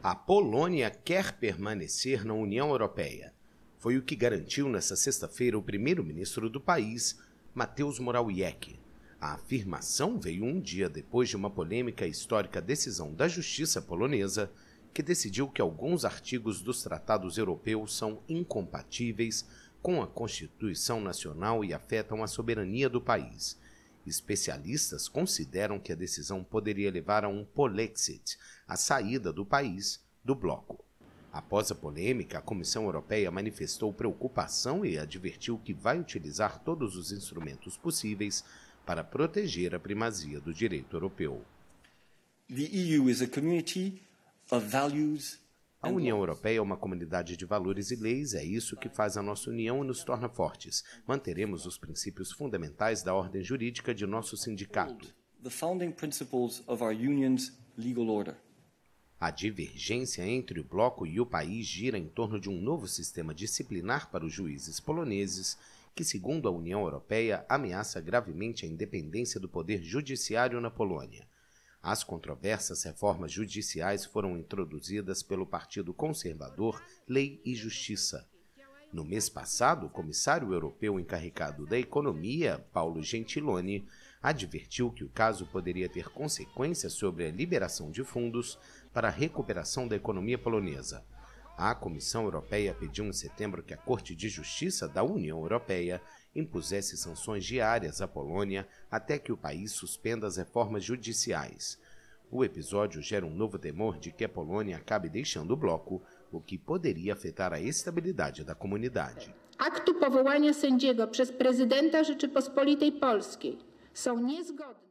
A Polônia quer permanecer na União Europeia. Foi o que garantiu nesta sexta-feira o primeiro-ministro do país, Mateusz Morawiecki. A afirmação veio um dia depois de uma polêmica e histórica decisão da justiça polonesa que decidiu que alguns artigos dos tratados europeus são incompatíveis com a Constituição Nacional e afetam a soberania do país Especialistas consideram que a decisão poderia levar a um polexit, a saída do país do bloco. Após a polêmica, a Comissão Europeia manifestou preocupação e advertiu que vai utilizar todos os instrumentos possíveis para proteger a primazia do direito europeu. The EU is a community of values a União Europeia é uma comunidade de valores e leis, é isso que faz a nossa união e nos torna fortes. Manteremos os princípios fundamentais da ordem jurídica de nosso sindicato. A divergência entre o bloco e o país gira em torno de um novo sistema disciplinar para os juízes poloneses, que, segundo a União Europeia, ameaça gravemente a independência do poder judiciário na Polônia. As controversas reformas judiciais foram introduzidas pelo Partido Conservador Lei e Justiça. No mês passado, o comissário europeu encarregado da economia, Paulo Gentiloni, advertiu que o caso poderia ter consequências sobre a liberação de fundos para a recuperação da economia polonesa. A Comissão Europeia pediu em setembro que a Corte de Justiça da União Europeia impusesse sanções diárias à Polônia até que o país suspenda as reformas judiciais. O episódio gera um novo temor de que a Polônia acabe deixando o bloco, o que poderia afetar a estabilidade da comunidade. Aktu powołania sędziego przez prezydenta Rzeczypospolitej Polskiej są niezgodne.